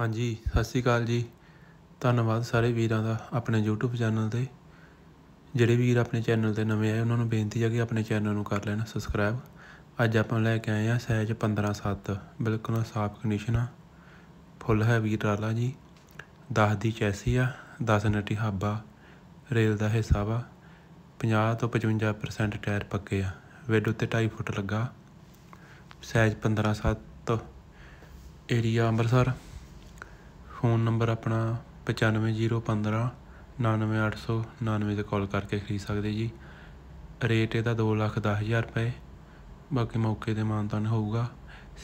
ਹਾਂਜੀ ਸਤਿ ਸ਼੍ਰੀ ਅਕਾਲ ਜੀ ਧੰਨਵਾਦ ਸਾਰੇ ਵੀਰਾਂ ਦਾ ਆਪਣੇ YouTube ਚੈਨਲ ਤੇ ਜਿਹੜੇ ਵੀਰ ਆਪਣੇ ਚੈਨਲ ਤੇ ਨਵੇਂ ਆਏ ਉਹਨਾਂ ਨੂੰ ਬੇਨਤੀ ਹੈ ਕਿ ਆਪਣੇ ਚੈਨਲ ਨੂੰ ਕਰ ਲੈਣਾ ਸਬਸਕ੍ਰਾਈਬ ਅੱਜ ਆਪਾਂ ਲੈ ਕੇ ਆਏ ਆ ਸਾਈਜ਼ 15-7 ਬਿਲਕੁਲ ਸਾਫ ਕੰਡੀਸ਼ਨ ਆ ਫੁੱਲ ਹੈ ਵੀਰ ਰਾਲਾ ਜੀ 10 ਦੀ ਚੈਸੀ ਆ 10 ਨਟੀ ਹਾਬਾ ਰੇਲ ਦਾ ਹਿੱਸਾ ਵਾ 50 ਤੋਂ 55% ਟਾਇਰ ਪੱਕੇ ਆ ਵੇਡ ਉੱਤੇ 2.5 ਫੁੱਟ ਲੱਗਾ size 15-7 area Amritsar phone number ਆਪਣਾ 95015 ਜੀਰੋ 'ਤੇ ਕਾਲ ਕਰਕੇ ਖਰੀਦ ਸਕਦੇ ਜੀ ਰੇਟ ਇਹਦਾ 2 ਲੱਖ 10 ਹਜ਼ਾਰ ਰੁਪਏ ਬਾਕੀ ਮੌਕੇ 'ਤੇ ਮਾਨ ਹੋਊਗਾ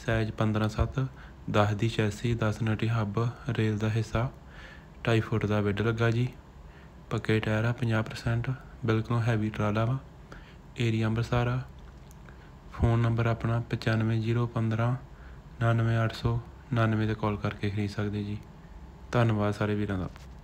ਸਾਈਜ਼ 157 10 ਦੀ ਚੈਸੀ 10 ਨਟੀ ਹੱਬ ਰੇਲ ਦਾ ਹਿੱਸਾ 2.5 ਫੁੱਟ ਦਾ ਬੈੱਡ ਲੱਗਾ ਜੀ ਪੱਕੇ ਟਾਇਰ ਆ 50% ਬਿਲਕੁਲ ਹੈਵੀ ਟਰਾਲਾ ਵਾ ਏਰੀਆ ਅੰਮ੍ਰਿਤਸਰ ਆ ਫੋਨ ਨੰਬਰ ਆਪਣਾ 9501599899 ਤੇ ਕਾਲ ਕਰਕੇ ਖਰੀਦ ਸਕਦੇ ਜੀ ਧੰਨਵਾਦ ਸਾਰੇ ਵੀਰਾਂ ਦਾ